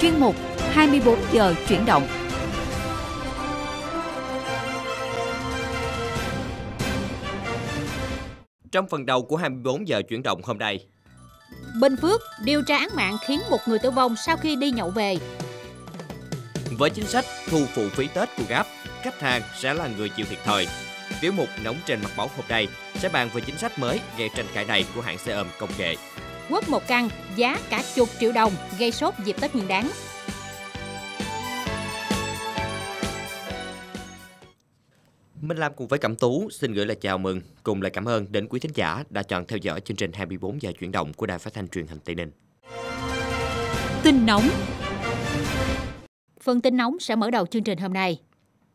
chuyên mục 24 giờ chuyển động. Trong phần đầu của 24 giờ chuyển động hôm nay, Bình Phước điều tra án mạng khiến một người tử vong sau khi đi nhậu về. Với chính sách thu phụ phí Tết của Grab, khách hàng sẽ là người chịu thiệt thòi. Tiểu mục nóng trên mặt báo hôm nay sẽ bàn về chính sách mới gây tranh cãi này của hãng xe ôm công nghệ quất một căn giá cả chục triệu đồng gây sốt dịp Tết Nguyên đáng. Minh Lam cùng với Cẩm Tú xin gửi lời chào mừng cùng lời cảm ơn đến quý thính giả đã chọn theo dõi chương trình 24 giờ chuyển động của Đài Phát thanh Truyền hình Tây Ninh. Tin nóng Phần tin nóng sẽ mở đầu chương trình hôm nay.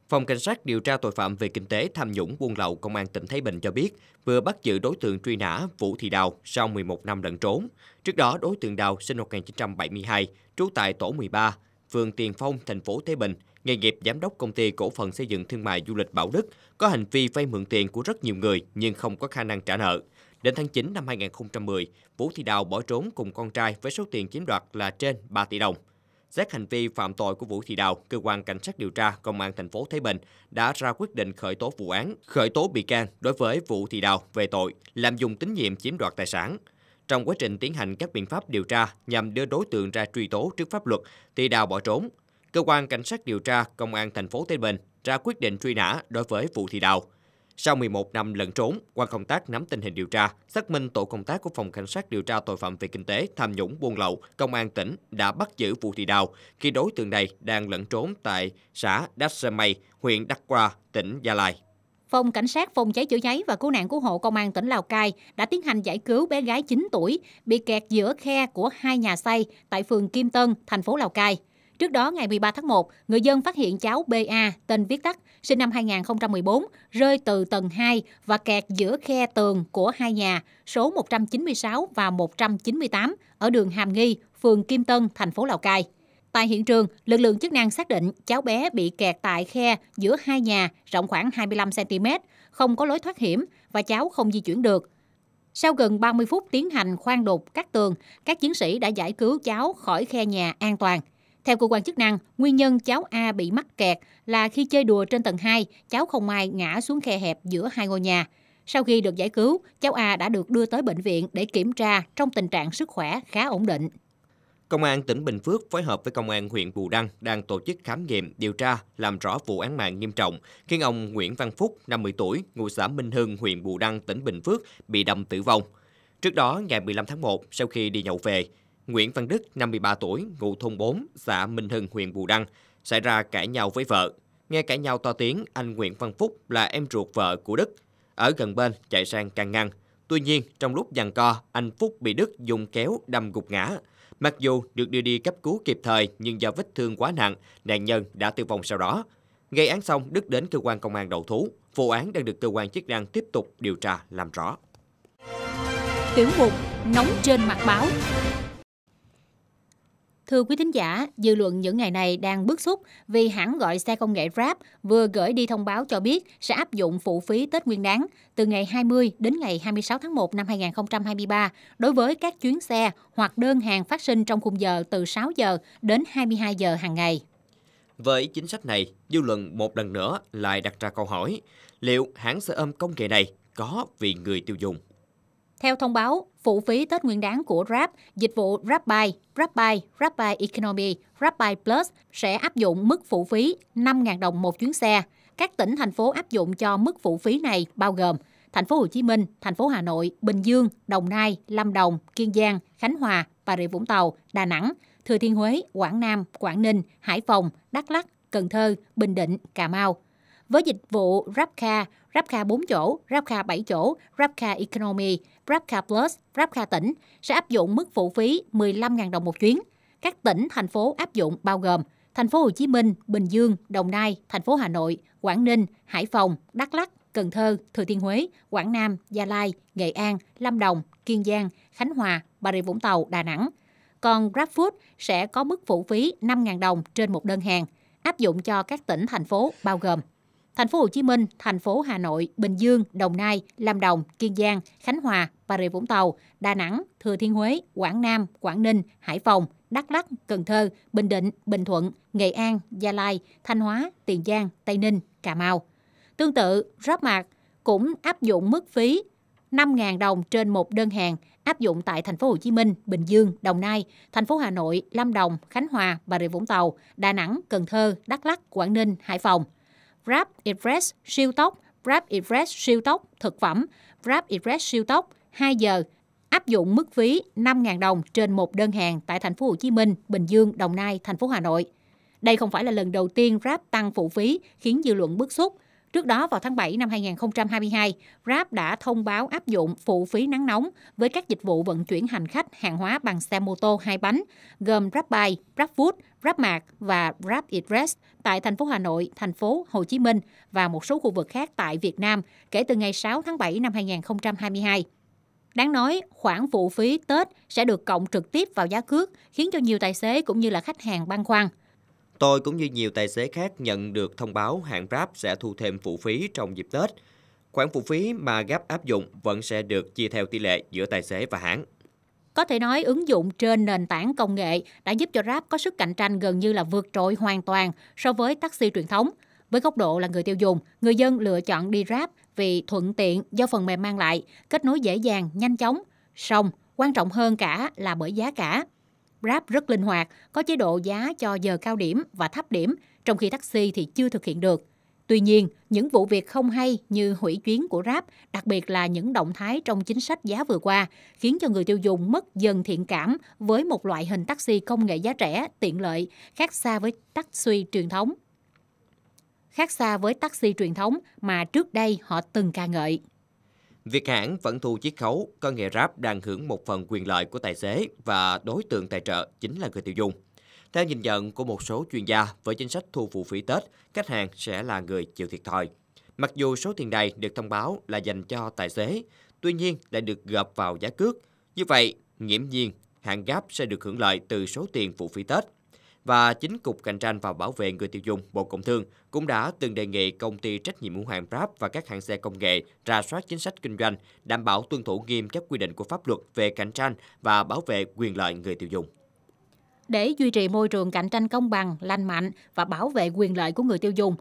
Phòng Cảnh sát điều tra tội phạm về kinh tế tham nhũng buôn lậu Công an tỉnh Thái Bình cho biết vừa bắt giữ đối tượng truy nã Vũ Thị Đào sau 11 năm lẩn trốn. Trước đó, đối tượng Đào sinh năm 1972, trú tại tổ 13, phường Tiền Phong, thành phố Thái Bình, nghề nghiệp giám đốc công ty cổ phần xây dựng thương mại du lịch Bảo Đức, có hành vi vay mượn tiền của rất nhiều người nhưng không có khả năng trả nợ. Đến tháng 9 năm 2010, Vũ Thị Đào bỏ trốn cùng con trai với số tiền chiếm đoạt là trên 3 tỷ đồng. Xét hành vi phạm tội của Vũ Thị Đào, cơ quan cảnh sát điều tra công an thành phố Thái Bình đã ra quyết định khởi tố vụ án, khởi tố bị can đối với Vũ Thị Đào về tội lạm dụng tín nhiệm chiếm đoạt tài sản. Trong quá trình tiến hành các biện pháp điều tra nhằm đưa đối tượng ra truy tố trước pháp luật thì Đào bỏ trốn. Cơ quan cảnh sát điều tra công an thành phố Thái Bình ra quyết định truy nã đối với Vũ Thị Đào sau 11 năm lẩn trốn, qua công tác nắm tình hình điều tra, xác minh tổ công tác của Phòng Cảnh sát điều tra tội phạm về kinh tế, tham nhũng, buôn lậu, Công an tỉnh đã bắt giữ vụ Thị Đào khi đối tượng này đang lẩn trốn tại xã Đắc Sơ Mây, huyện Đắc Qua, tỉnh Gia Lai. Phòng Cảnh sát Phòng cháy chữa cháy và cứu nạn cứu hộ Công an tỉnh Lào Cai đã tiến hành giải cứu bé gái 9 tuổi bị kẹt giữa khe của hai nhà xây tại phường Kim Tân, thành phố Lào Cai. Trước đó, ngày 13 tháng 1, người dân phát hiện cháu BA, tên viết tắt, sinh năm 2014, rơi từ tầng 2 và kẹt giữa khe tường của hai nhà số 196 và 198 ở đường Hàm Nghi, phường Kim Tân, thành phố Lào Cai. Tại hiện trường, lực lượng chức năng xác định cháu bé bị kẹt tại khe giữa hai nhà rộng khoảng 25cm, không có lối thoát hiểm và cháu không di chuyển được. Sau gần 30 phút tiến hành khoan đột các tường, các chiến sĩ đã giải cứu cháu khỏi khe nhà an toàn. Theo cơ quan chức năng, nguyên nhân cháu A bị mắc kẹt là khi chơi đùa trên tầng 2, cháu không may ngã xuống khe hẹp giữa hai ngôi nhà. Sau khi được giải cứu, cháu A đã được đưa tới bệnh viện để kiểm tra trong tình trạng sức khỏe khá ổn định. Công an tỉnh Bình Phước phối hợp với Công an huyện Bù Đăng đang tổ chức khám nghiệm, điều tra, làm rõ vụ án mạng nghiêm trọng khiến ông Nguyễn Văn Phúc, 50 tuổi, ngụ xã Minh Hưng, huyện Bù Đăng, tỉnh Bình Phước bị đâm tử vong. Trước đó, ngày 15 tháng 1, sau khi đi nhậu về, Nguyễn Văn Đức, 53 tuổi, ngụ thôn 4, xã Minh Hưng, huyện Bù Đăng, xảy ra cãi nhau với vợ. Nghe cãi nhau to tiếng, anh Nguyễn Văn Phúc là em ruột vợ của Đức, ở gần bên chạy sang can ngăn. Tuy nhiên, trong lúc giằng co, anh Phúc bị Đức dùng kéo đâm gục ngã. Mặc dù được đưa đi cấp cứu kịp thời nhưng do vết thương quá nặng, nạn nhân đã tử vong sau đó. Gây án xong, Đức đến cơ quan công an đầu thú. Vụ án đang được cơ quan chức năng tiếp tục điều tra làm rõ. Tiểu mục Nóng trên mặt báo Thưa quý thính giả, dư luận những ngày này đang bức xúc vì hãng gọi xe công nghệ Grab vừa gửi đi thông báo cho biết sẽ áp dụng phụ phí Tết Nguyên đáng từ ngày 20 đến ngày 26 tháng 1 năm 2023 đối với các chuyến xe hoặc đơn hàng phát sinh trong khung giờ từ 6 giờ đến 22 giờ hàng ngày. Với chính sách này, dư luận một lần nữa lại đặt ra câu hỏi, liệu hãng xe ôm công nghệ này có vì người tiêu dùng theo thông báo, phụ phí Tết Nguyên đán của Grab, dịch vụ GrabBuy, GrabBuy, GrabBuy Economy, GrabBuy Plus sẽ áp dụng mức phụ phí 5.000 đồng một chuyến xe. Các tỉnh thành phố áp dụng cho mức phụ phí này bao gồm Thành phố Hồ Chí Minh, thành phố Hà Nội, Bình Dương, Đồng Nai, Lâm Đồng, Kiên Giang, Khánh Hòa, Bà Rịa Vũng Tàu, Đà Nẵng, Thừa Thiên Huế, Quảng Nam, Quảng Ninh, Hải Phòng, Đắk Lắk, Cần Thơ, Bình Định, Cà Mau. Với dịch vụ GrabCar, Grabcar 4 chỗ, Grabcar 7 chỗ, Grabcar Economy, Grabcar Plus, Grabcar tỉnh sẽ áp dụng mức phụ phí 15.000 đồng một chuyến. Các tỉnh, thành phố áp dụng bao gồm Thành phố Hồ Chí Minh, Bình Dương, Đồng Nai, thành phố Hà Nội, Quảng Ninh, Hải Phòng, Đắk Lắk, Cần Thơ, Thừa Thiên Huế, Quảng Nam, Gia Lai, Nghệ An, Lâm Đồng, Kiên Giang, Khánh Hòa, Bà Rịa Vũng Tàu, Đà Nẵng. Còn GrabFood sẽ có mức phụ phí 5.000 đồng trên một đơn hàng, áp dụng cho các tỉnh, thành phố bao gồm Thành phố Hồ Chí Minh, thành phố Hà Nội, Bình Dương, Đồng Nai, Lâm Đồng, Kiên Giang, Khánh Hòa, Bà Rịa Vũng Tàu, Đà Nẵng, Thừa Thiên Huế, Quảng Nam, Quảng Ninh, Hải Phòng, Đắk lắc Cần Thơ, Bình Định, Bình Thuận, Nghệ An, Gia Lai, Thanh Hóa, Tiền Giang, Tây Ninh, Cà Mau. Tương tự, Grabmark cũng áp dụng mức phí 5.000 đồng trên một đơn hàng áp dụng tại thành phố Hồ Chí Minh, Bình Dương, Đồng Nai, thành phố Hà Nội, Lâm Đồng, Khánh Hòa, Bà Rịa Vũng Tàu, Đà Nẵng, Cần Thơ, Đắk lắc Quảng Ninh, Hải Phòng. Grab Express siêu tốc, Grab Express siêu tốc thực phẩm, Grab Express siêu tốc 2 giờ áp dụng mức phí 5.000 đồng trên một đơn hàng tại thành phố Hồ Chí Minh, Bình Dương, Đồng Nai, thành phố Hà Nội. Đây không phải là lần đầu tiên Grab tăng phụ phí khiến dư luận bức xúc. Trước đó vào tháng 7 năm 2022, Grab đã thông báo áp dụng phụ phí nắng nóng với các dịch vụ vận chuyển hành khách hàng hóa bằng xe mô tô hai bánh, gồm GrabBuy, GrabFood, GrabMart và Grab Express tại thành phố Hà Nội, thành phố Hồ Chí Minh và một số khu vực khác tại Việt Nam kể từ ngày 6 tháng 7 năm 2022. Đáng nói, khoản phụ phí Tết sẽ được cộng trực tiếp vào giá cước, khiến cho nhiều tài xế cũng như là khách hàng băn khoăn. Tôi cũng như nhiều tài xế khác nhận được thông báo hãng Grab sẽ thu thêm phụ phí trong dịp Tết. Khoản phụ phí mà Grab áp dụng vẫn sẽ được chia theo tỷ lệ giữa tài xế và hãng. Có thể nói ứng dụng trên nền tảng công nghệ đã giúp cho Grab có sức cạnh tranh gần như là vượt trội hoàn toàn so với taxi truyền thống. Với góc độ là người tiêu dùng, người dân lựa chọn đi Grab vì thuận tiện do phần mềm mang lại, kết nối dễ dàng, nhanh chóng. Song, quan trọng hơn cả là bởi giá cả. Grab rất linh hoạt, có chế độ giá cho giờ cao điểm và thấp điểm, trong khi taxi thì chưa thực hiện được. Tuy nhiên, những vụ việc không hay như hủy chuyến của Grab, đặc biệt là những động thái trong chính sách giá vừa qua, khiến cho người tiêu dùng mất dần thiện cảm với một loại hình taxi công nghệ giá rẻ, tiện lợi, khác xa với taxi truyền thống. Khác xa với taxi truyền thống mà trước đây họ từng ca ngợi. Việc hãng vẫn thu chiếc khấu, có nghĩa Grab đang hưởng một phần quyền lợi của tài xế và đối tượng tài trợ chính là người tiêu dùng. Theo nhìn nhận của một số chuyên gia, với chính sách thu phụ phí Tết, khách hàng sẽ là người chịu thiệt thòi. Mặc dù số tiền này được thông báo là dành cho tài xế, tuy nhiên lại được gộp vào giá cước. Như vậy, nghiễm nhiên, hãng Grab sẽ được hưởng lợi từ số tiền phụ phí Tết và chính Cục Cạnh tranh và Bảo vệ người tiêu dùng Bộ Công Thương cũng đã từng đề nghị công ty trách nhiệm hữu hạn Grab và các hãng xe công nghệ ra soát chính sách kinh doanh, đảm bảo tuân thủ nghiêm các quy định của pháp luật về cạnh tranh và bảo vệ quyền lợi người tiêu dùng. Để duy trì môi trường cạnh tranh công bằng, lành mạnh và bảo vệ quyền lợi của người tiêu dùng,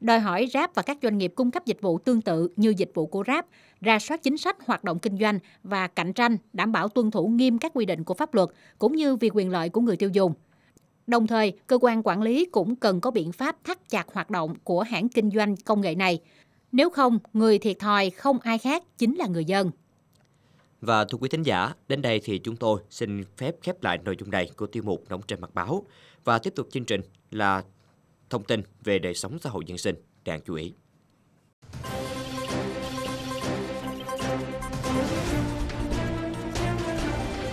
đòi hỏi Grab và các doanh nghiệp cung cấp dịch vụ tương tự như dịch vụ của Grab ra soát chính sách hoạt động kinh doanh và cạnh tranh đảm bảo tuân thủ nghiêm các quy định của pháp luật cũng như vì quyền lợi của người tiêu dùng. Đồng thời, cơ quan quản lý cũng cần có biện pháp thắt chặt hoạt động của hãng kinh doanh công nghệ này. Nếu không, người thiệt thòi không ai khác chính là người dân. Và thưa quý thính giả, đến đây thì chúng tôi xin phép khép lại nội dung này của tiêu mục Nóng trên mặt báo và tiếp tục chương trình là thông tin về đời sống xã hội dân sinh đáng chú ý.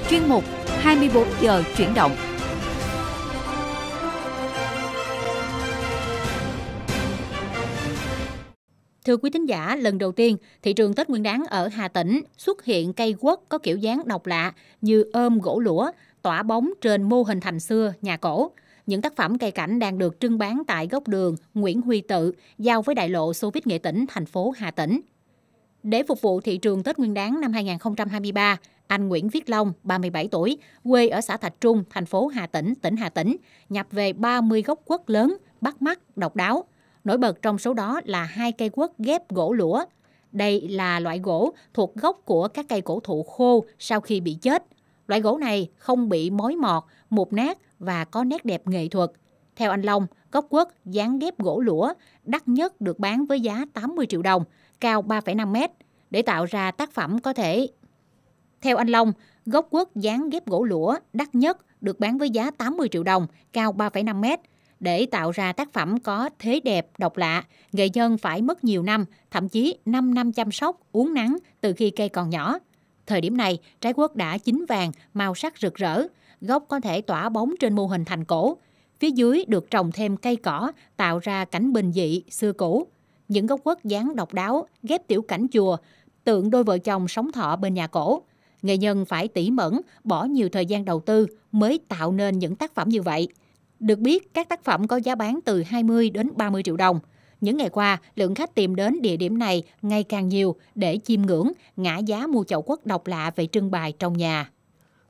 Chuyên mục 24 giờ chuyển động Thưa quý thính giả, lần đầu tiên, thị trường Tết Nguyên đáng ở Hà Tĩnh xuất hiện cây quất có kiểu dáng độc lạ như ôm gỗ lũa, tỏa bóng trên mô hình thành xưa, nhà cổ. Những tác phẩm cây cảnh đang được trưng bán tại góc đường Nguyễn Huy Tự, giao với đại lộ Xô Viết Nghệ Tỉnh, thành phố Hà Tĩnh. Để phục vụ thị trường Tết Nguyên đáng năm 2023, anh Nguyễn Viết Long, 37 tuổi, quê ở xã Thạch Trung, thành phố Hà Tĩnh, tỉnh Hà Tĩnh, nhập về 30 gốc quất lớn, bắt mắt, độc đáo – Nổi bật trong số đó là hai cây quất ghép gỗ lũa. Đây là loại gỗ thuộc gốc của các cây cổ thụ khô sau khi bị chết. Loại gỗ này không bị mối mọt, mục nát và có nét đẹp nghệ thuật. Theo anh Long, gốc quất dán ghép gỗ lũa đắt nhất được bán với giá 80 triệu đồng, cao 3,5 mét, để tạo ra tác phẩm có thể. Theo anh Long, gốc quất dán ghép gỗ lũa đắt nhất được bán với giá 80 triệu đồng, cao 3,5 mét, để tạo ra tác phẩm có thế đẹp, độc lạ, nghệ nhân phải mất nhiều năm, thậm chí 5 năm chăm sóc, uống nắng từ khi cây còn nhỏ. Thời điểm này, trái quất đã chín vàng, màu sắc rực rỡ, gốc có thể tỏa bóng trên mô hình thành cổ. Phía dưới được trồng thêm cây cỏ, tạo ra cảnh bình dị, xưa cũ. Những gốc quất dáng độc đáo, ghép tiểu cảnh chùa, tượng đôi vợ chồng sống thọ bên nhà cổ. Nghệ nhân phải tỉ mẩn, bỏ nhiều thời gian đầu tư mới tạo nên những tác phẩm như vậy. Được biết, các tác phẩm có giá bán từ 20 đến 30 triệu đồng. Những ngày qua, lượng khách tìm đến địa điểm này ngày càng nhiều để chiêm ngưỡng, ngã giá mua chậu quất độc lạ về trưng bày trong nhà.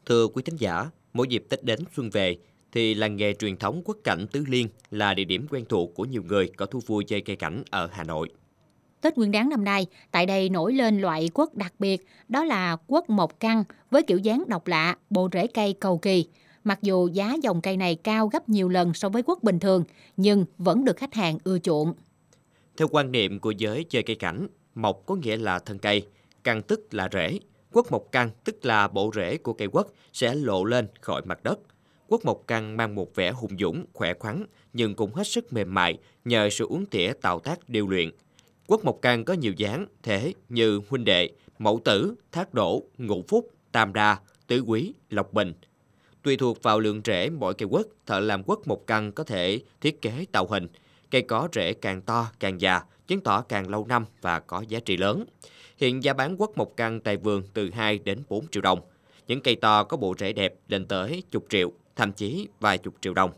Thưa quý thính giả, mỗi dịp Tết đến xuân về, thì làng nghề truyền thống quất cảnh Tứ Liên là địa điểm quen thuộc của nhiều người có thú vui chơi cây cảnh ở Hà Nội. Tết Nguyên đáng năm nay, tại đây nổi lên loại quất đặc biệt, đó là quất mộc căng với kiểu dáng độc lạ, bộ rễ cây cầu kỳ. Mặc dù giá dòng cây này cao gấp nhiều lần so với quất bình thường, nhưng vẫn được khách hàng ưa chuộng. Theo quan niệm của giới chơi cây cảnh, mộc có nghĩa là thân cây, căng tức là rễ. Quất mộc căng tức là bộ rễ của cây quất sẽ lộ lên khỏi mặt đất. Quất mộc căng mang một vẻ hùng dũng, khỏe khoắn nhưng cũng hết sức mềm mại nhờ sự uống tỉa tạo tác điều luyện. Quất mộc căng có nhiều dáng, thể như huynh đệ, mẫu tử, thác đổ, ngũ phúc, tam đa, tứ quý, lộc bình – Tùy thuộc vào lượng rễ mỗi cây quất, thợ làm quất một căn có thể thiết kế tạo hình. Cây có rễ càng to càng già, chứng tỏ càng lâu năm và có giá trị lớn. Hiện giá bán quất một căn tại vườn từ 2 đến 4 triệu đồng. Những cây to có bộ rễ đẹp lên tới chục triệu, thậm chí vài chục triệu đồng.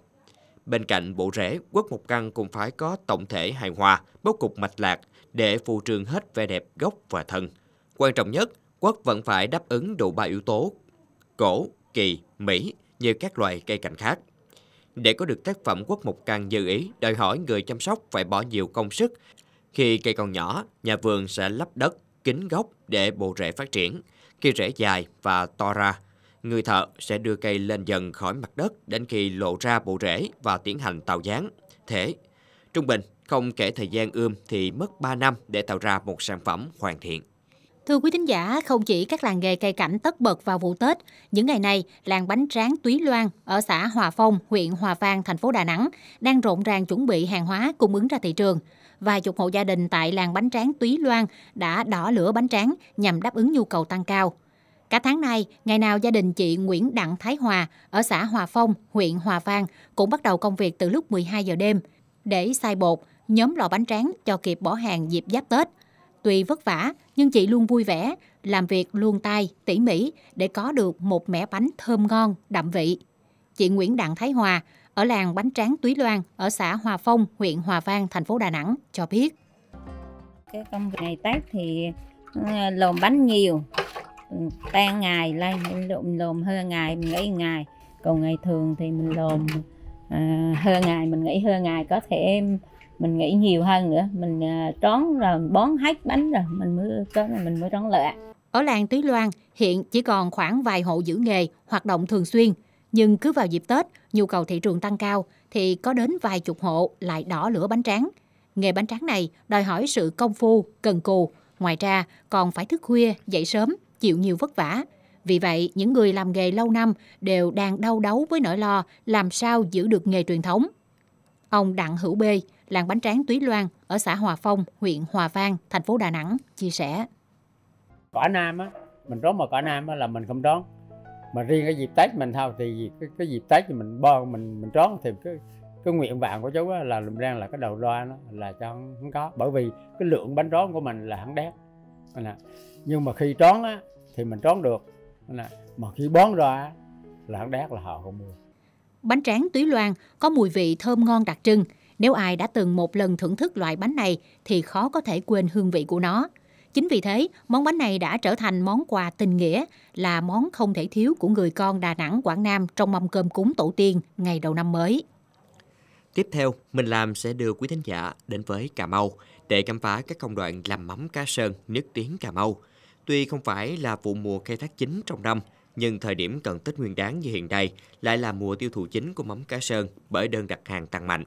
Bên cạnh bộ rễ, quất một căn cũng phải có tổng thể hài hòa, bố cục mạch lạc để phù trường hết vẻ đẹp gốc và thân. Quan trọng nhất, quất vẫn phải đáp ứng đủ ba yếu tố. Cổ, Kỳ, Mỹ như các loài cây cảnh khác. Để có được tác phẩm quốc mục càng như ý, đòi hỏi người chăm sóc phải bỏ nhiều công sức. Khi cây còn nhỏ, nhà vườn sẽ lấp đất, kính gốc để bộ rễ phát triển. Khi rễ dài và to ra, người thợ sẽ đưa cây lên dần khỏi mặt đất đến khi lộ ra bộ rễ và tiến hành tạo dáng. Thế, trung bình, không kể thời gian ươm thì mất 3 năm để tạo ra một sản phẩm hoàn thiện. Thưa quý thính giả, không chỉ các làng nghề cây cảnh tất bật vào vụ Tết, những ngày này, làng bánh tráng Túy Loan ở xã Hòa Phong, huyện Hòa Vang, thành phố Đà Nẵng đang rộn ràng chuẩn bị hàng hóa cung ứng ra thị trường. Vài chục hộ gia đình tại làng bánh tráng Túy Loan đã đỏ lửa bánh tráng nhằm đáp ứng nhu cầu tăng cao. Cả tháng nay, ngày nào gia đình chị Nguyễn Đặng Thái Hòa ở xã Hòa Phong, huyện Hòa Vang cũng bắt đầu công việc từ lúc 12 giờ đêm để xay bột, nhóm lò bánh tráng cho kịp bỏ hàng dịp giáp Tết. Tuy vất vả, nhưng chị luôn vui vẻ, làm việc luôn tay, tỉ mỉ để có được một mẻ bánh thơm ngon, đậm vị. Chị Nguyễn Đặng Thái Hòa ở làng bánh tráng Túy Loan ở xã Hòa Phong, huyện Hòa Vang, thành phố Đà Nẵng cho biết. Cái công việc này Tết thì ừ, lồm bánh nhiều, ừ, tan ngày lên mình lộn hơn ngày mình nghỉ ngày còn ngày thường thì mình lồm à, ờ, hơn ngày mình nghỉ hơn ngày có thể mình nghĩ nhiều hơn nữa mình à, trón rồi bón hết bánh rồi mình mới có mình mới trón lợn ở làng Túy Loan hiện chỉ còn khoảng vài hộ giữ nghề hoạt động thường xuyên nhưng cứ vào dịp Tết nhu cầu thị trường tăng cao thì có đến vài chục hộ lại đỏ lửa bánh tráng nghề bánh tráng này đòi hỏi sự công phu cần cù ngoài ra còn phải thức khuya dậy sớm chịu nhiều vất vả vì vậy, những người làm nghề lâu năm đều đang đau đấu với nỗi lo làm sao giữ được nghề truyền thống. Ông Đặng Hữu Bê, làng bánh tráng Túy Loan ở xã Hòa Phong, huyện Hòa Vang, thành phố Đà Nẵng chia sẻ. Cỏ Nam á, mình đón mà cỏ Nam á là mình không đón. Mà riêng cái dịp Tết mình thôi thì cái, cái dịp Tết thì mình bo mình mình đón thì cái cái nguyện vọng của chú á, là lùm đang là cái đầu loa nó là cho không có bởi vì cái lượng bánh trón của mình là hắn đét nè nhưng mà khi trón á, thì mình trón được nè mà khi bón ra là hắn đét là họ không mua bánh tráng túy loan có mùi vị thơm ngon đặc trưng nếu ai đã từng một lần thưởng thức loại bánh này thì khó có thể quên hương vị của nó. Chính vì thế, món bánh này đã trở thành món quà tình nghĩa, là món không thể thiếu của người con Đà Nẵng, Quảng Nam trong mâm cơm cúng tổ tiên ngày đầu năm mới. Tiếp theo, mình làm sẽ đưa quý thính giả đến với Cà Mau để khám phá các công đoạn làm mắm cá sơn nước tiếng Cà Mau. Tuy không phải là vụ mùa khai thác chính trong năm, nhưng thời điểm cận Tết Nguyên đáng như hiện nay lại là mùa tiêu thụ chính của mắm cá sơn bởi đơn đặt hàng tăng mạnh.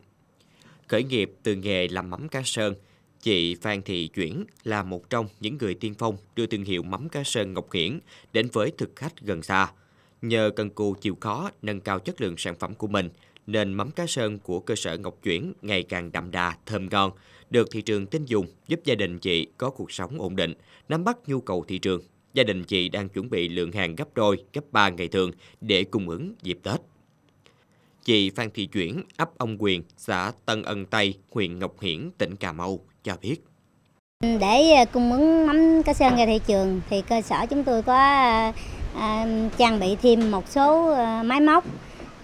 Khởi nghiệp từ nghề làm mắm cá sơn, chị Phan Thị Chuyển là một trong những người tiên phong đưa thương hiệu mắm cá sơn Ngọc Hiển đến với thực khách gần xa. Nhờ cần cù chịu khó nâng cao chất lượng sản phẩm của mình, nên mắm cá sơn của cơ sở Ngọc Chuyển ngày càng đậm đà, thơm ngon, được thị trường tin dùng giúp gia đình chị có cuộc sống ổn định, nắm bắt nhu cầu thị trường. Gia đình chị đang chuẩn bị lượng hàng gấp đôi, gấp ba ngày thường để cung ứng dịp Tết. Chị Phan Thị Chuyển, ấp Ông Quyền, xã Tân Ân Tây, huyện Ngọc Hiển, tỉnh Cà Mau cho biết. Để à, cung ứng mắm cá sơn ra thị trường thì cơ sở chúng tôi có à, trang bị thêm một số à, máy móc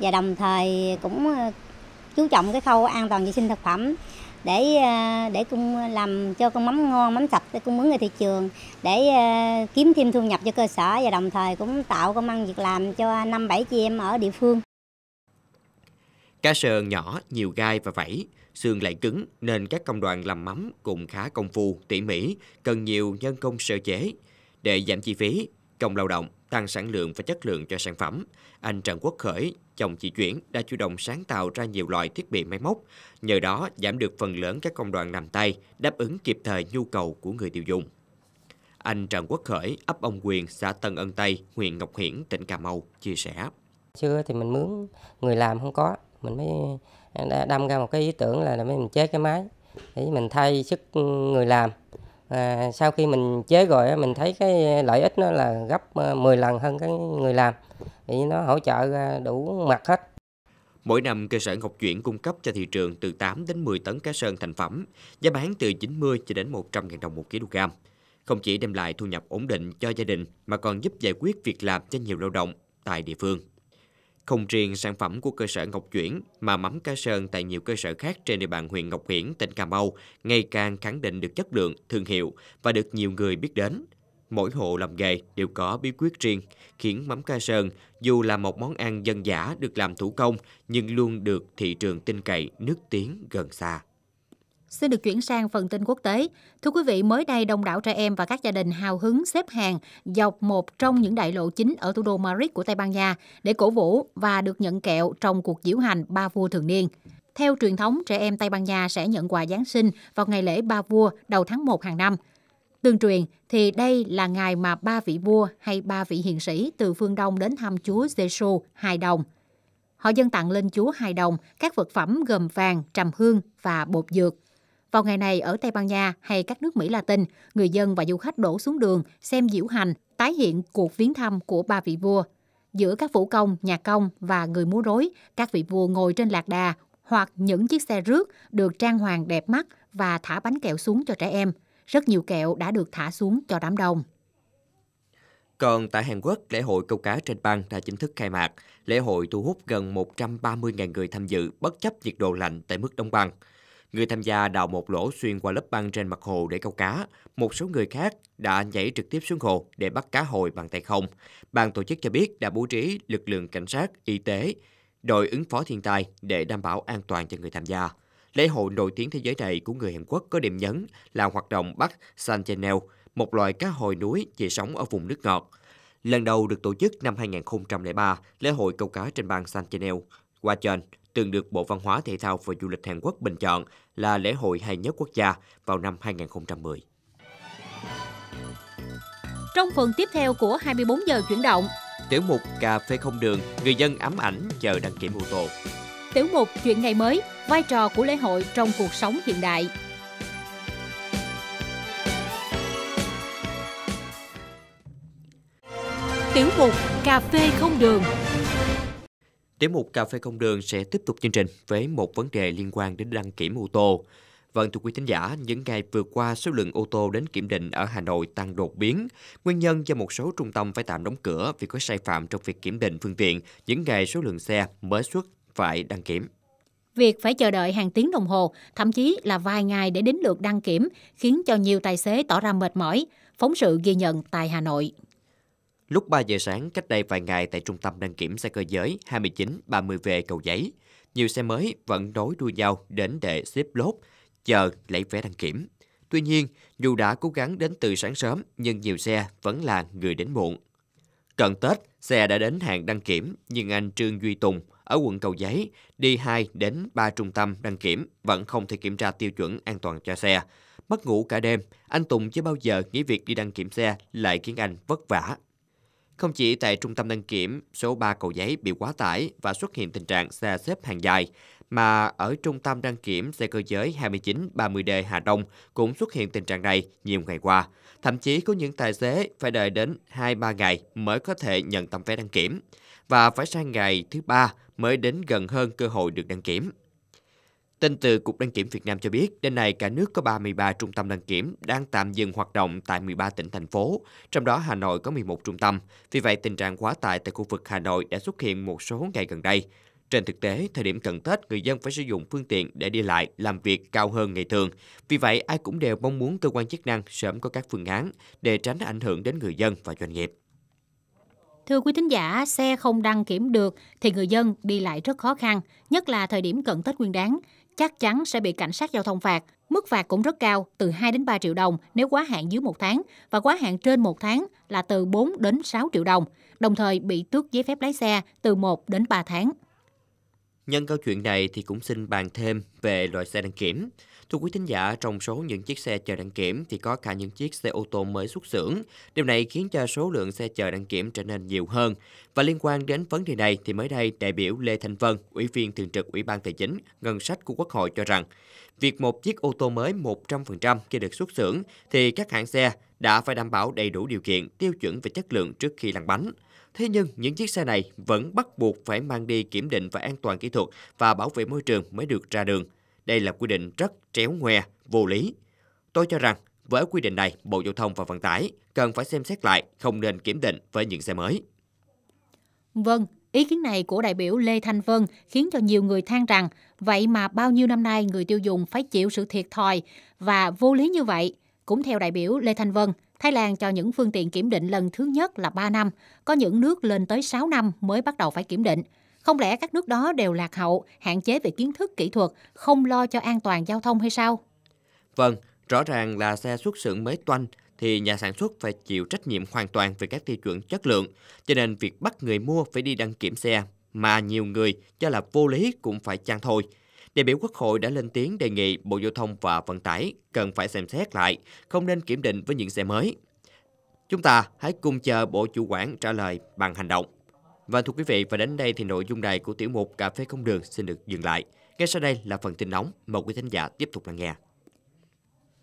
và đồng thời cũng chú trọng cái khâu an toàn vệ sinh thực phẩm để để cung làm cho con mắm ngon mắm sạch để cung ứng ra thị trường để kiếm thêm thu nhập cho cơ sở và đồng thời cũng tạo công ăn việc làm cho năm bảy chị em ở địa phương Cá sơ nhỏ, nhiều gai và vảy, xương lại cứng nên các công đoạn làm mắm cũng khá công phu, tỉ mỉ, cần nhiều nhân công sơ chế. Để giảm chi phí, công lao động, tăng sản lượng và chất lượng cho sản phẩm, anh Trần Quốc Khởi, chồng chị Chuyển đã chủ động sáng tạo ra nhiều loại thiết bị máy móc, nhờ đó giảm được phần lớn các công đoạn làm tay, đáp ứng kịp thời nhu cầu của người tiêu dùng. Anh Trần Quốc Khởi, ấp Ông Quyền, xã Tân Ân Tây, huyện Ngọc Hiển, tỉnh Cà Mau, chia sẻ. Chưa thì mình mướn người làm không có, mình mới đâm ra một cái ý tưởng là mình chế cái máy để mình thay sức người làm à, sau khi mình chế rồi mình thấy cái lợi ích nó là gấp 10 ờ, lần hơn cái người làm vì nó hỗ trợ đủ mặt hết Mỗi năm, cơ sở Ngọc Chuyển cung cấp cho thị trường từ 8 đến 10 tấn cá sơn thành phẩm, giá bán từ 90 cho đến 100 000 đồng một kg. Không chỉ đem lại thu nhập ổn định cho gia đình mà còn giúp giải quyết việc làm cho nhiều lao động tại địa phương. Không riêng sản phẩm của cơ sở Ngọc Chuyển mà mắm cá sơn tại nhiều cơ sở khác trên địa bàn huyện Ngọc Hiển, tỉnh Cà Mau ngày càng khẳng định được chất lượng, thương hiệu và được nhiều người biết đến. Mỗi hộ làm nghề đều có bí quyết riêng, khiến mắm cá sơn dù là một món ăn dân giả được làm thủ công nhưng luôn được thị trường tin cậy, nước tiếng gần xa. Xin được chuyển sang phần tin quốc tế. Thưa quý vị, mới đây đông đảo trẻ em và các gia đình hào hứng xếp hàng dọc một trong những đại lộ chính ở thủ đô Madrid của Tây Ban Nha để cổ vũ và được nhận kẹo trong cuộc diễu hành ba vua thường niên. Theo truyền thống, trẻ em Tây Ban Nha sẽ nhận quà Giáng sinh vào ngày lễ ba vua đầu tháng 1 hàng năm. Tương truyền thì đây là ngày mà ba vị vua hay ba vị hiền sĩ từ phương Đông đến thăm Chúa Giêsu hài đồng. Họ dân tặng lên Chúa hài đồng các vật phẩm gồm vàng, trầm hương và bột dược. Vào ngày này ở Tây Ban Nha hay các nước Mỹ Latin, người dân và du khách đổ xuống đường xem diễu hành, tái hiện cuộc viếng thăm của ba vị vua. Giữa các vũ công, nhạc công và người múa rối, các vị vua ngồi trên lạc đà hoặc những chiếc xe rước được trang hoàng đẹp mắt và thả bánh kẹo xuống cho trẻ em. Rất nhiều kẹo đã được thả xuống cho đám đông. Còn tại Hàn Quốc, lễ hội câu cá trên băng đã chính thức khai mạc. Lễ hội thu hút gần 130.000 người tham dự bất chấp nhiệt độ lạnh tại mức đông băng. Người tham gia đào một lỗ xuyên qua lớp băng trên mặt hồ để câu cá. Một số người khác đã nhảy trực tiếp xuống hồ để bắt cá hồi bằng tay không. Ban tổ chức cho biết đã bố trí lực lượng cảnh sát, y tế, đội ứng phó thiên tai để đảm bảo an toàn cho người tham gia. Lễ hội nổi tiếng thế giới này của người Hàn Quốc có điểm nhấn là hoạt động bắt Sanchenel, một loài cá hồi núi chỉ sống ở vùng nước ngọt. Lần đầu được tổ chức năm 2003, lễ hội câu cá trên bang Sanchenel, qua trên từng được Bộ Văn hóa Thể thao và Du lịch Hàn Quốc bình chọn là lễ hội hay nhất quốc gia vào năm 2010. Trong phần tiếp theo của 24 giờ chuyển động, tiểu mục cà phê không đường, người dân ám ảnh chờ đăng kiểm ô tô. Tiểu mục chuyện ngày mới, vai trò của lễ hội trong cuộc sống hiện đại. Tiểu mục cà phê không đường. Tiểu một Cà phê không Đường sẽ tiếp tục chương trình với một vấn đề liên quan đến đăng kiểm ô tô. Vâng thưa quý thính giả, những ngày vừa qua số lượng ô tô đến kiểm định ở Hà Nội tăng đột biến. Nguyên nhân do một số trung tâm phải tạm đóng cửa vì có sai phạm trong việc kiểm định phương tiện những ngày số lượng xe mới xuất phải đăng kiểm. Việc phải chờ đợi hàng tiếng đồng hồ, thậm chí là vài ngày để đến lượt đăng kiểm khiến cho nhiều tài xế tỏ ra mệt mỏi. Phóng sự ghi nhận tại Hà Nội. Lúc 3 giờ sáng cách đây vài ngày tại trung tâm đăng kiểm xe cơ giới 2930V cầu giấy, nhiều xe mới vẫn đối đuôi nhau đến để xếp lốt, chờ lấy vé đăng kiểm. Tuy nhiên, dù đã cố gắng đến từ sáng sớm nhưng nhiều xe vẫn là người đến muộn. Cận Tết, xe đã đến hàng đăng kiểm nhưng anh Trương Duy Tùng ở quận Cầu Giấy đi 2 đến 3 trung tâm đăng kiểm vẫn không thể kiểm tra tiêu chuẩn an toàn cho xe. Mất ngủ cả đêm, anh Tùng chưa bao giờ nghĩ việc đi đăng kiểm xe lại khiến anh vất vả không chỉ tại trung tâm đăng kiểm, số 3 cầu giấy bị quá tải và xuất hiện tình trạng xe xếp hàng dài, mà ở trung tâm đăng kiểm xe cơ giới 2930D Hà Đông cũng xuất hiện tình trạng này nhiều ngày qua. Thậm chí có những tài xế phải đợi đến 2-3 ngày mới có thể nhận tấm vé đăng kiểm và phải sang ngày thứ ba mới đến gần hơn cơ hội được đăng kiểm. Tin từ Cục Đăng kiểm Việt Nam cho biết, đến nay cả nước có 33 trung tâm đăng kiểm đang tạm dừng hoạt động tại 13 tỉnh thành phố, trong đó Hà Nội có 11 trung tâm. Vì vậy, tình trạng quá tải tại khu vực Hà Nội đã xuất hiện một số ngày gần đây. Trên thực tế, thời điểm cận Tết, người dân phải sử dụng phương tiện để đi lại, làm việc cao hơn ngày thường. Vì vậy, ai cũng đều mong muốn cơ quan chức năng sớm có các phương án để tránh ảnh hưởng đến người dân và doanh nghiệp. Thưa quý thính giả, xe không đăng kiểm được thì người dân đi lại rất khó khăn, nhất là thời điểm cận Tết Nguyên đáng chắc chắn sẽ bị cảnh sát giao thông phạt. Mức phạt cũng rất cao, từ 2 đến 3 triệu đồng nếu quá hạn dưới 1 tháng và quá hạn trên 1 tháng là từ 4 đến 6 triệu đồng, đồng thời bị tước giấy phép lái xe từ 1 đến 3 tháng. Nhân câu chuyện này thì cũng xin bàn thêm về loại xe đăng kiểm. Thưa quý thính giả, trong số những chiếc xe chờ đăng kiểm thì có cả những chiếc xe ô tô mới xuất xưởng. Điều này khiến cho số lượng xe chờ đăng kiểm trở nên nhiều hơn. Và liên quan đến vấn đề này thì mới đây đại biểu Lê Thanh Vân, Ủy viên Thường trực Ủy ban Tài chính, Ngân sách của Quốc hội cho rằng, việc một chiếc ô tô mới 100% khi được xuất xưởng thì các hãng xe đã phải đảm bảo đầy đủ điều kiện tiêu chuẩn về chất lượng trước khi lăn bánh. Thế nhưng, những chiếc xe này vẫn bắt buộc phải mang đi kiểm định và an toàn kỹ thuật và bảo vệ môi trường mới được ra đường. Đây là quy định rất tréo ngoe, vô lý. Tôi cho rằng với quy định này, Bộ Giao thông và Vận tải cần phải xem xét lại, không nên kiểm định với những xe mới. Vâng, ý kiến này của đại biểu Lê Thanh Vân khiến cho nhiều người than rằng vậy mà bao nhiêu năm nay người tiêu dùng phải chịu sự thiệt thòi và vô lý như vậy. Cũng theo đại biểu Lê Thanh Vân, Thái Lan cho những phương tiện kiểm định lần thứ nhất là 3 năm, có những nước lên tới 6 năm mới bắt đầu phải kiểm định. Không lẽ các nước đó đều lạc hậu, hạn chế về kiến thức, kỹ thuật, không lo cho an toàn giao thông hay sao? Vâng, rõ ràng là xe xuất xưởng mới toanh thì nhà sản xuất phải chịu trách nhiệm hoàn toàn về các tiêu chuẩn chất lượng, cho nên việc bắt người mua phải đi đăng kiểm xe mà nhiều người cho là vô lý cũng phải chăng thôi. Đại biểu Quốc hội đã lên tiếng đề nghị Bộ Giao thông và Vận tải cần phải xem xét lại, không nên kiểm định với những xe mới. Chúng ta hãy cùng chờ Bộ Chủ quản trả lời bằng hành động. Và thưa quý vị, và đến đây thì nội dung này của tiểu mục Cà phê không đường xin được dừng lại. Ngay sau đây là phần tin nóng, mời quý thính giả tiếp tục lắng nghe.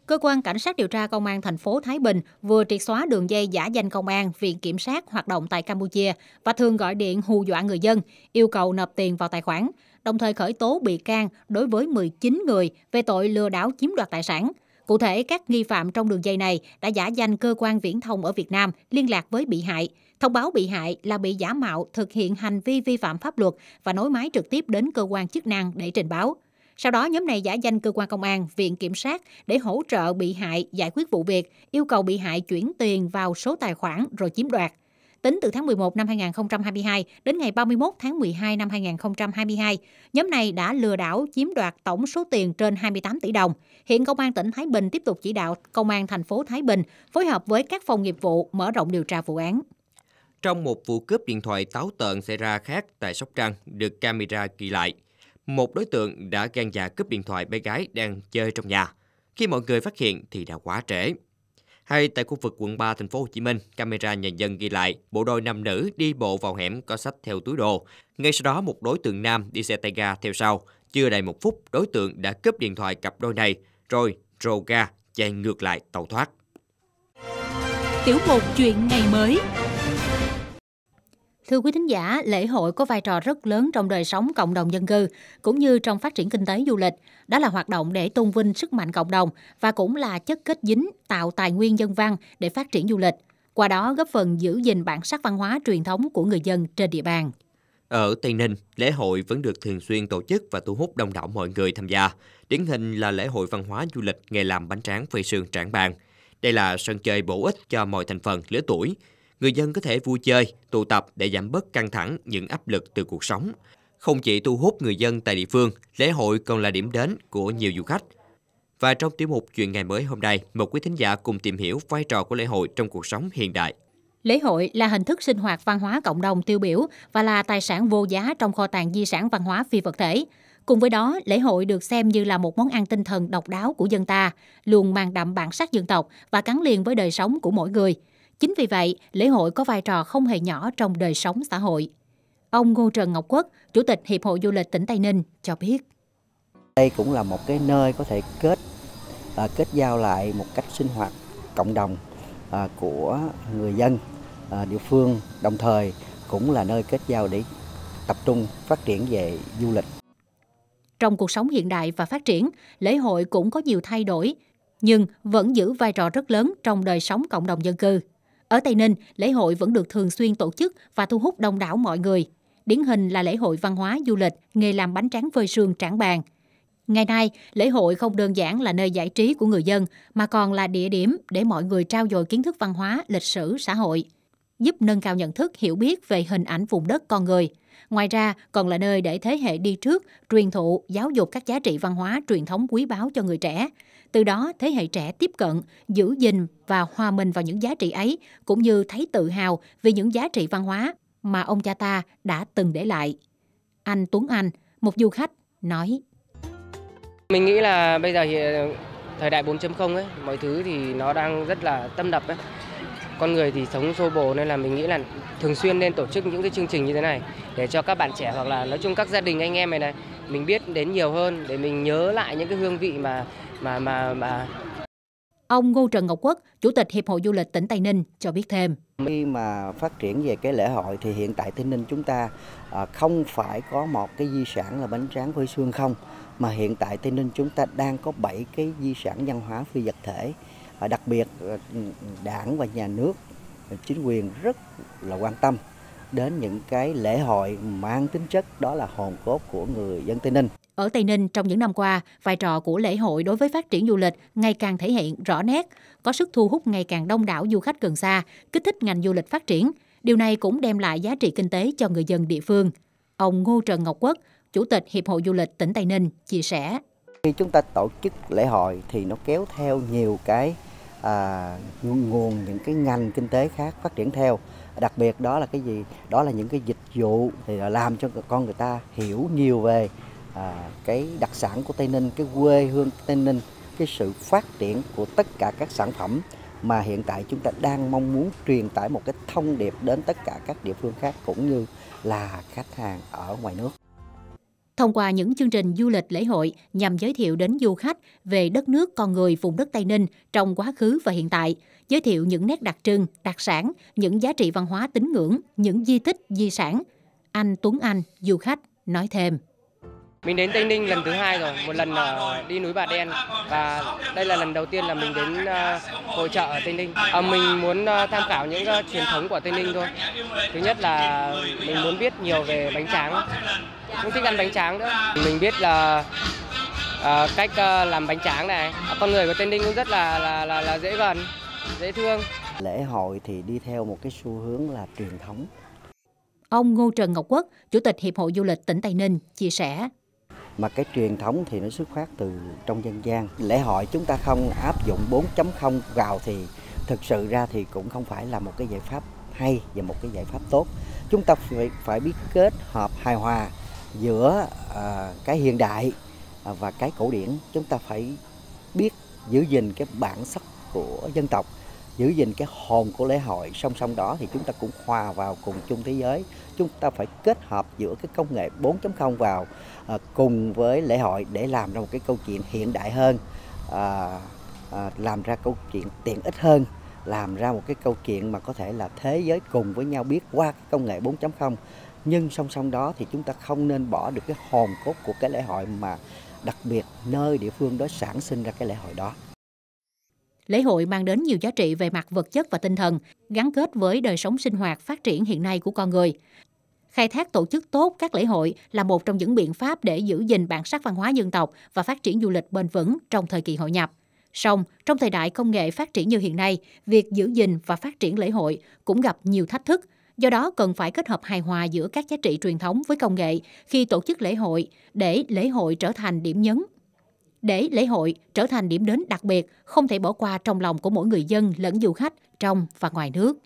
Cơ quan Cảnh sát điều tra Công an thành phố Thái Bình vừa triệt xóa đường dây giả danh công an, viện kiểm sát hoạt động tại Campuchia và thường gọi điện hù dọa người dân, yêu cầu nộp tiền vào tài khoản, đồng thời khởi tố bị can đối với 19 người về tội lừa đảo chiếm đoạt tài sản. Cụ thể, các nghi phạm trong đường dây này đã giả danh cơ quan viễn thông ở Việt Nam liên lạc với bị hại – Thông báo bị hại là bị giả mạo thực hiện hành vi vi phạm pháp luật và nối máy trực tiếp đến cơ quan chức năng để trình báo. Sau đó, nhóm này giả danh cơ quan công an, viện kiểm sát để hỗ trợ bị hại giải quyết vụ việc, yêu cầu bị hại chuyển tiền vào số tài khoản rồi chiếm đoạt. Tính từ tháng 11 năm 2022 đến ngày 31 tháng 12 năm 2022, nhóm này đã lừa đảo chiếm đoạt tổng số tiền trên 28 tỷ đồng. Hiện Công an tỉnh Thái Bình tiếp tục chỉ đạo Công an thành phố Thái Bình phối hợp với các phòng nghiệp vụ mở rộng điều tra vụ án trong một vụ cướp điện thoại táo tợn xảy ra khác tại Sóc Trăng được camera ghi lại. Một đối tượng đã gan dạ cướp điện thoại bé gái đang chơi trong nhà. Khi mọi người phát hiện thì đã quá trễ. Hay tại khu vực quận 3 thành phố Hồ Chí Minh, camera nhà dân ghi lại bộ đôi nam nữ đi bộ vào hẻm có sách theo túi đồ. Ngay sau đó một đối tượng nam đi xe tay ga theo sau. Chưa đầy một phút, đối tượng đã cướp điện thoại cặp đôi này, rồi rồ ga chạy ngược lại tàu thoát. Tiểu mục chuyện ngày mới Thưa quý thính giả, lễ hội có vai trò rất lớn trong đời sống cộng đồng dân cư, cũng như trong phát triển kinh tế du lịch. Đó là hoạt động để tôn vinh sức mạnh cộng đồng và cũng là chất kết dính, tạo tài nguyên dân văn để phát triển du lịch. Qua đó góp phần giữ gìn bản sắc văn hóa truyền thống của người dân trên địa bàn. Ở Tây Ninh, lễ hội vẫn được thường xuyên tổ chức và thu hút đông đảo mọi người tham gia. Điển hình là lễ hội văn hóa du lịch nghề làm bánh tráng phơi sương trảng bàn. Đây là sân chơi bổ ích cho mọi thành phần lứa tuổi, người dân có thể vui chơi, tụ tập để giảm bớt căng thẳng, những áp lực từ cuộc sống. Không chỉ thu hút người dân tại địa phương, lễ hội còn là điểm đến của nhiều du khách. Và trong tiểu mục Chuyện ngày mới hôm nay, một quý thính giả cùng tìm hiểu vai trò của lễ hội trong cuộc sống hiện đại. Lễ hội là hình thức sinh hoạt văn hóa cộng đồng tiêu biểu và là tài sản vô giá trong kho tàng di sản văn hóa phi vật thể. Cùng với đó, lễ hội được xem như là một món ăn tinh thần độc đáo của dân ta, luôn mang đậm bản sắc dân tộc và gắn liền với đời sống của mỗi người – Chính vì vậy, lễ hội có vai trò không hề nhỏ trong đời sống xã hội. Ông Ngô Trần Ngọc Quốc, Chủ tịch Hiệp hội Du lịch tỉnh Tây Ninh cho biết. Đây cũng là một cái nơi có thể kết à, kết giao lại một cách sinh hoạt cộng đồng à, của người dân à, địa phương, đồng thời cũng là nơi kết giao để tập trung phát triển về du lịch. Trong cuộc sống hiện đại và phát triển, lễ hội cũng có nhiều thay đổi, nhưng vẫn giữ vai trò rất lớn trong đời sống cộng đồng dân cư. Ở Tây Ninh, lễ hội vẫn được thường xuyên tổ chức và thu hút đông đảo mọi người. Điển hình là lễ hội văn hóa du lịch, nghề làm bánh tráng vơi sương trảng bàn. Ngày nay, lễ hội không đơn giản là nơi giải trí của người dân, mà còn là địa điểm để mọi người trao dồi kiến thức văn hóa, lịch sử, xã hội, giúp nâng cao nhận thức, hiểu biết về hình ảnh vùng đất con người. Ngoài ra, còn là nơi để thế hệ đi trước truyền thụ, giáo dục các giá trị văn hóa truyền thống quý báu cho người trẻ, từ đó, thế hệ trẻ tiếp cận, giữ gìn và hòa mình vào những giá trị ấy, cũng như thấy tự hào vì những giá trị văn hóa mà ông cha ta đã từng để lại. Anh Tuấn Anh, một du khách, nói. Mình nghĩ là bây giờ hiện thời đại 4.0 ấy, mọi thứ thì nó đang rất là tâm đập ấy. Con người thì sống xô bồ nên là mình nghĩ là thường xuyên nên tổ chức những cái chương trình như thế này để cho các bạn trẻ hoặc là nói chung các gia đình anh em này này mình biết đến nhiều hơn để mình nhớ lại những cái hương vị mà mà mà mà Ông Ngô Trần Ngọc Quốc, Chủ tịch Hiệp hội Du lịch tỉnh Tây Ninh cho biết thêm. Khi mà phát triển về cái lễ hội thì hiện tại Tây Ninh chúng ta à, không phải có một cái di sản là bánh tráng phơi xương không, mà hiện tại Tây Ninh chúng ta đang có 7 cái di sản văn hóa phi vật thể. À, đặc biệt à, đảng và nhà nước, chính quyền rất là quan tâm đến những cái lễ hội mang tính chất đó là hồn cốt của người dân Tây Ninh. Ở Tây Ninh trong những năm qua, vai trò của lễ hội đối với phát triển du lịch ngày càng thể hiện rõ nét, có sức thu hút ngày càng đông đảo du khách gần xa, kích thích ngành du lịch phát triển. Điều này cũng đem lại giá trị kinh tế cho người dân địa phương. Ông Ngô Trần Ngọc Quốc, Chủ tịch Hiệp hội Du lịch tỉnh Tây Ninh chia sẻ. Khi chúng ta tổ chức lễ hội thì nó kéo theo nhiều cái à, nguồn những cái ngành kinh tế khác phát triển theo đặc biệt đó là cái gì đó là những cái dịch vụ thì là làm cho con người ta hiểu nhiều về à, cái đặc sản của tây ninh cái quê hương tây ninh cái sự phát triển của tất cả các sản phẩm mà hiện tại chúng ta đang mong muốn truyền tải một cái thông điệp đến tất cả các địa phương khác cũng như là khách hàng ở ngoài nước. Thông qua những chương trình du lịch lễ hội nhằm giới thiệu đến du khách về đất nước con người vùng đất Tây Ninh trong quá khứ và hiện tại, giới thiệu những nét đặc trưng, đặc sản, những giá trị văn hóa tín ngưỡng, những di tích, di sản. Anh Tuấn Anh, du khách, nói thêm. Mình đến Tây Ninh lần thứ hai rồi, một lần ở ờ, đi núi Bà Đen và đây là lần đầu tiên là mình đến ờ, hội trợ ở Tây Ninh. À, mình muốn tham khảo những truyền thống của Tây Ninh thôi. Thứ nhất là mình muốn biết nhiều về bánh tráng, cũng thích ăn bánh tráng nữa. Mình biết là à, cách làm bánh tráng này, con người của Tây Ninh cũng rất là là là, là dễ gần dễ thương. Lễ hội thì đi theo một cái xu hướng là truyền thống. Ông Ngô Trần Ngọc Quốc, Chủ tịch Hiệp hội Du lịch tỉnh Tây Ninh, chia sẻ. Mà cái truyền thống thì nó xuất phát từ trong dân gian. Lễ hội chúng ta không áp dụng 4.0 vào thì thực sự ra thì cũng không phải là một cái giải pháp hay và một cái giải pháp tốt. Chúng ta phải, phải biết kết hợp hài hòa giữa à, cái hiện đại và cái cổ điển. Chúng ta phải biết giữ gìn cái bản sắc của dân tộc giữ gìn cái hồn của lễ hội song song đó thì chúng ta cũng hòa vào cùng chung thế giới chúng ta phải kết hợp giữa cái công nghệ 4.0 vào à, cùng với lễ hội để làm ra một cái câu chuyện hiện đại hơn à, à, làm ra câu chuyện tiện ích hơn làm ra một cái câu chuyện mà có thể là thế giới cùng với nhau biết qua cái công nghệ 4.0 nhưng song song đó thì chúng ta không nên bỏ được cái hồn cốt của cái lễ hội mà đặc biệt nơi địa phương đó sản sinh ra cái lễ hội đó Lễ hội mang đến nhiều giá trị về mặt vật chất và tinh thần, gắn kết với đời sống sinh hoạt phát triển hiện nay của con người. Khai thác tổ chức tốt các lễ hội là một trong những biện pháp để giữ gìn bản sắc văn hóa dân tộc và phát triển du lịch bền vững trong thời kỳ hội nhập. Song, trong thời đại công nghệ phát triển như hiện nay, việc giữ gìn và phát triển lễ hội cũng gặp nhiều thách thức. Do đó, cần phải kết hợp hài hòa giữa các giá trị truyền thống với công nghệ khi tổ chức lễ hội để lễ hội trở thành điểm nhấn để lễ hội trở thành điểm đến đặc biệt không thể bỏ qua trong lòng của mỗi người dân lẫn du khách trong và ngoài nước.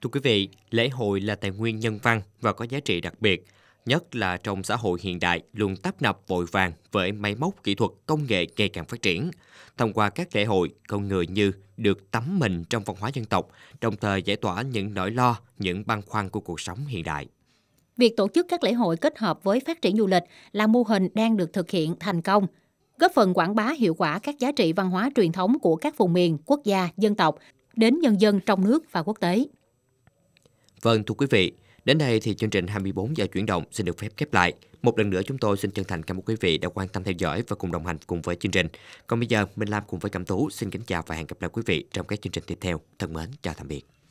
Thưa quý vị, lễ hội là tài nguyên nhân văn và có giá trị đặc biệt, nhất là trong xã hội hiện đại luôn tấp nập vội vàng với máy móc kỹ thuật công nghệ ngày càng phát triển. Thông qua các lễ hội, con người như được tắm mình trong văn hóa dân tộc, đồng thời giải tỏa những nỗi lo, những băn khoăn của cuộc sống hiện đại. Việc tổ chức các lễ hội kết hợp với phát triển du lịch là mô hình đang được thực hiện thành công – góp phần quảng bá hiệu quả các giá trị văn hóa truyền thống của các vùng miền, quốc gia, dân tộc đến nhân dân trong nước và quốc tế. Vâng, thưa quý vị, đến đây thì chương trình 24 giờ chuyển động xin được phép khép lại. Một lần nữa chúng tôi xin chân thành cảm ơn quý vị đã quan tâm theo dõi và cùng đồng hành cùng với chương trình. Còn bây giờ, Minh Lam cùng với Cẩm Tú xin kính chào và hẹn gặp lại quý vị trong các chương trình tiếp theo. Thân mến, chào tạm biệt.